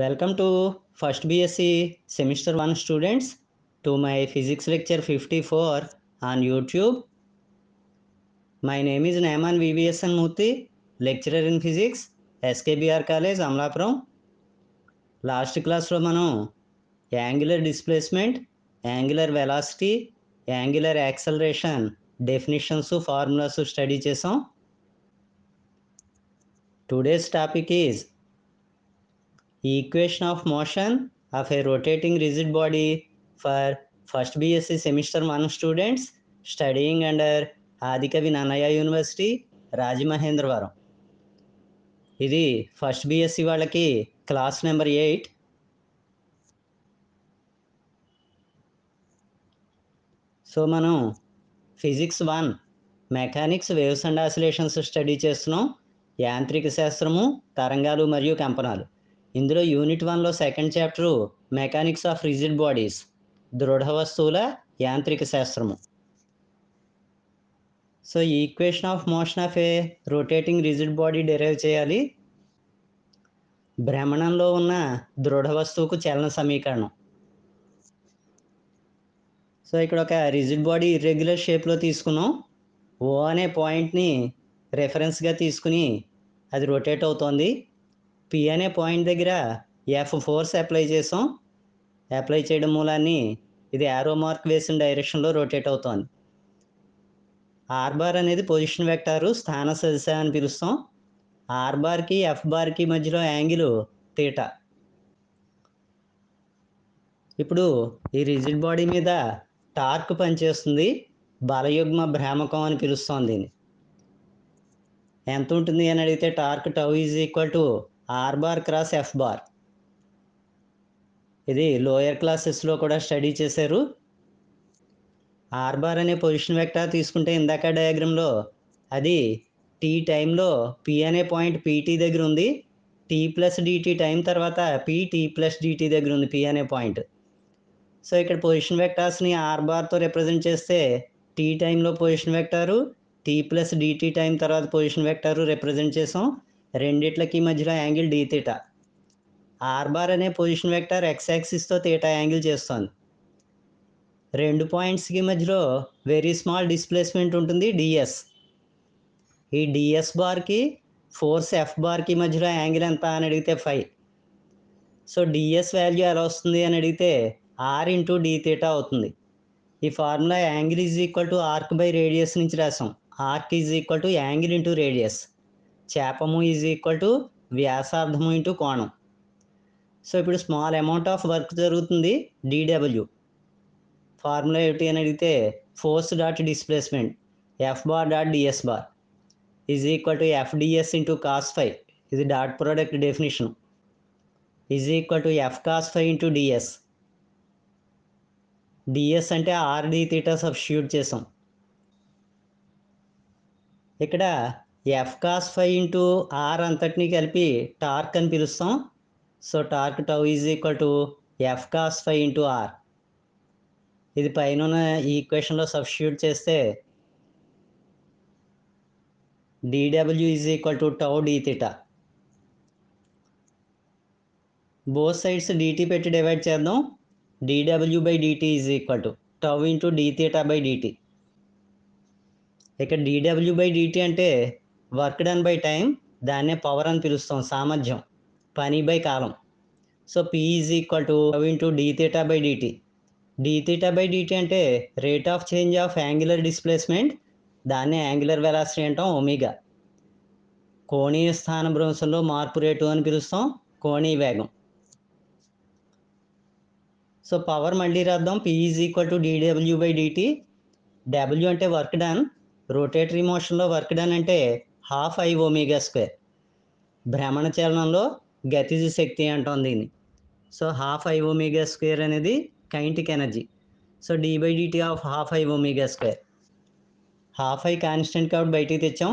welcome to first BSc semester one students to my physics lecture fifty four on YouTube my name is నేమాన్ VVSN Murthy lecturer in physics SKBR college Amalapuram last క్లాస్లో మనం angular displacement angular velocity angular acceleration definitions formulas study చేసాం today's topic is equation of motion of a rotating rigid body for first BSc semester one students studying under Adikavi Nannaya university Rajamahendravaram ఇది first BSc వాళ్ళకి class number eight so మనం physics one mechanics waves and oscillations study చేస్తున్నాం యాంత్రిక శాస్త్రము తరంగాలు మరియు కంపనాలు ఇందులో యూనిట్ వన్లో second chapter mechanics of rigid bodies దృఢ వస్తువుల యాంత్రిక శాస్త్రము సో ఈ equation of motion of a rotating rigid body derive చేయాలి భ్రమణంలో ఉన్న దృఢ వస్తువుకు చలన సమీకరణం సో ఇక్కడ ఒక రిజిడ్ బాడీ ఇర్రెగ్యులర్ షేప్లో తీసుకున్నాం ఓ అనే పాయింట్ని రెఫరెన్స్గా తీసుకుని అది రొటేట్ అవుతోంది పి అనే పాయింట్ దగ్గర ఎఫ్ ఫోర్స్ అప్లై చేసాం అప్లై చేయడం మూలాన్ని ఇది ఆరో మార్క్ వేసిన డైరెక్షన్లో రొటేట్ అవుతోంది ఆర్బార్ అనేది పొజిషన్ వెక్టారు స్థాన సదిశ అని పిలుస్తాం ఆర్బార్కి ఎఫ్ బార్కి మధ్యలో యాంగిల్ తీట ఇప్పుడు ఈ రిజిడ్ బాడీ మీద టార్క్ పనిచేస్తుంది బలయుగ్మ భ్రామకం అని పిలుస్తాం దీన్ని ఎంత ఉంటుంది అని అడిగితే torque tau is equal to R bar cross F bar ఇది లోయర్ క్లాసెస్లో కూడా స్టడీ చేశారు ఆర్ బార్ అనే పొజిషన్ వెక్టార్ తీసుకుంటే ఇందాక డయాగ్రామ్లో అది టీ టైంలో పి అనే పాయింట్ పీటీ దగ్గర ఉంది టీ ప్లస్ డిటీ టైం తర్వాత పి టీ ప్లస్ డిటీ దగ్గర ఉంది పి అనే పాయింట్ సో ఇక్కడ పొజిషన్ వెక్టార్స్ని ఆర్ బార్తో రిప్రజెంట్ చేస్తే టీ టైంలో position vector T plus DT time తర్వాత పొజిషన్ వెక్టారు రిప్రజెంట్ చేసాం రెండిట్లకి మధ్యలో యాంగిల్ డి తీట ఆర్బార్ అనే పొజిషన్ వెక్టర్ ఎక్స్ యాక్సిస్తో తీటా యాంగిల్ చేస్తోంది రెండు పాయింట్స్కి మధ్యలో వెరీ స్మాల్ డిస్ప్లేస్మెంట్ ఉంటుంది డిఎస్ ఈ డిఎస్ బార్కి ఫోర్స్ ఎఫ్ బార్కి మధ్యలో యాంగిల్ ఎంత అని అడిగితే ఫైవ్ సో డిఎస్ వాల్యూ ఎలా వస్తుంది అని అడిగితే ఆర్ ఇంటూ డి తీటా అవుతుంది ఈ formula angle is equal to arc by radius నుంచి రాసాం arc is equal to angle into radius చేపము ఈజ్ ఈక్వల్ టు వ్యాసార్థము ఇంటూ కోణం సో ఇప్పుడు స్మాల్ అమౌంట్ ఆఫ్ వర్క్ జరుగుతుంది డిడబ్ల్యూ ఫార్ములా ఏంటి అని అడిగితే force dot displacement F bar dot DS bar is equal to FDS into cos phi ఇది dot product definition is equal to F cos phi into DS DS అంటే RD theta substitute చేసాం ఇక్కడ F cos phi into R అంతటిని కలిపి torque అని పిలుస్తాం so torque tau is equal to F cos phi into R ఇది పైన ఈక్వేషన్లో సబ్స్టిట్యూట్ చేస్తే DW is equal to tau D theta both sides DT పెట్టి డివైడ్ చేద్దాం DW by DT is equal to tau into D theta by DT ఇక్కడ DW by DT అంటే work done by time దాన్నే power అని పిలుస్తాం సామర్థ్యం పని by column so P is equal to into D theta by DT D theta by DT అంటే rate of change of angular displacement దాన్నే angular velocity అంటాం omega కోణీయ స్థాన భ్రంశంలో మార్పు రేటు అని పిలుస్తాం కోణీయ వేగం సో పవర్ మళ్ళీ రాద్దాం P is equal to DW by DT W అంటే వర్క్ డన్ రొటేటరీ మోషన్లో వర్క్ డన్ అంటే హాఫ్ ఐ ఒమేగా స్క్వేర్ భ్రమణ చలనంలో గతిజ శక్తి అంటాం దీన్ని so half I omega square అనేది kinetic energy so D by DT of half I omega square half I constant కాబట్టి బయటికి తెచ్చాం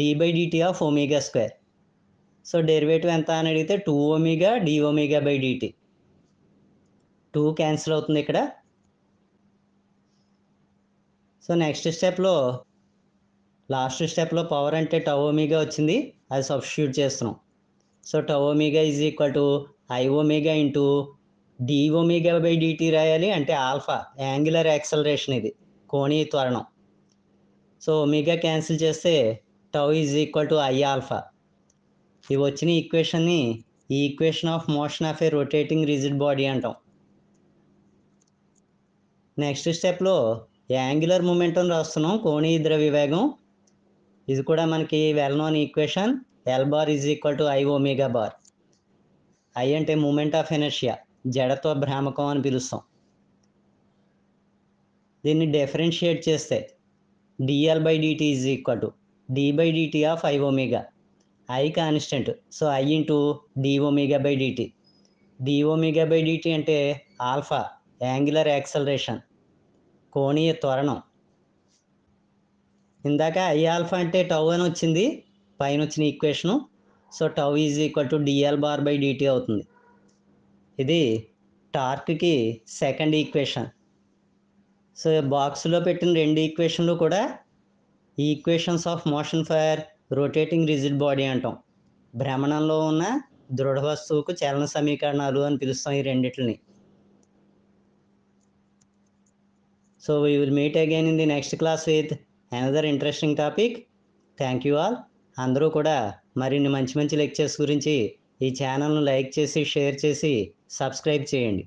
D by DT of omega square so derivative ఎంత అని అడిగితే two omega D omega by dt two cancel అవుతుంది ఇక్కడ so next స్టెప్లో last స్టెప్లో పవర్ అంటే టవోమీగా వచ్చింది అది సబ్స్టిట్యూట్ చేస్తున్నాం so tau omega is equal to I omega into D omega by DT రాయాలి అంటే ఆల్ఫా యాంగులర్ యాక్సలరేషన్ ఇది కోణీ త్వరణం సో ఒమేగా క్యాన్సిల్ చేస్తే tau is equal to I alpha ఇవి వచ్చిన ఈక్వేషన్ని ఈ equation of motion of a rotating rigid body అంటాం నెక్స్ట్ స్టెప్లో యాంగులర్ మూమెంట్ అని రాస్తున్నాం కోణీ ద్రవ్యవేగం ఇది కూడా మనకి well known equation L bar is equal to I omega bar I అంటే మూమెంట్ ఆఫ్ ఎనర్షియా జడత్వ భ్రామకం అని పిలుస్తాం దీన్ని డిఫరెన్షియేట్ చేస్తే DL by DT is equal to D by DT of I omega I constant so I into D omega by DT D omega by DT అంటే alpha angular acceleration కోణీయ త్వరణం ఇందాక ఐ ఆల్ఫా అంటే tau అని వచ్చింది పైన వచ్చిన equation so tau is equal to DL bar by DT అవుతుంది ఇది టార్క్కి సెకండ్ ఈక్వేషన్ సో బాక్స్లో పెట్టిన రెండు ఈక్వేషన్లు కూడా equations of motion for rotating rigid body అంటాం భ్రమణంలో ఉన్న దృఢ వస్తువుకు చలన సమీకరణాలు అని పిలుస్తాం ఈ రెండింటిని so we will meet again in the next class with another interesting topic thank you all అందరూ కూడా మరిన్ని మంచి మంచి లెక్చర్స్ గురించి ఈ ఛానల్ను లైక్ చేసి షేర్ చేసి సబ్స్క్రైబ్ చేయండి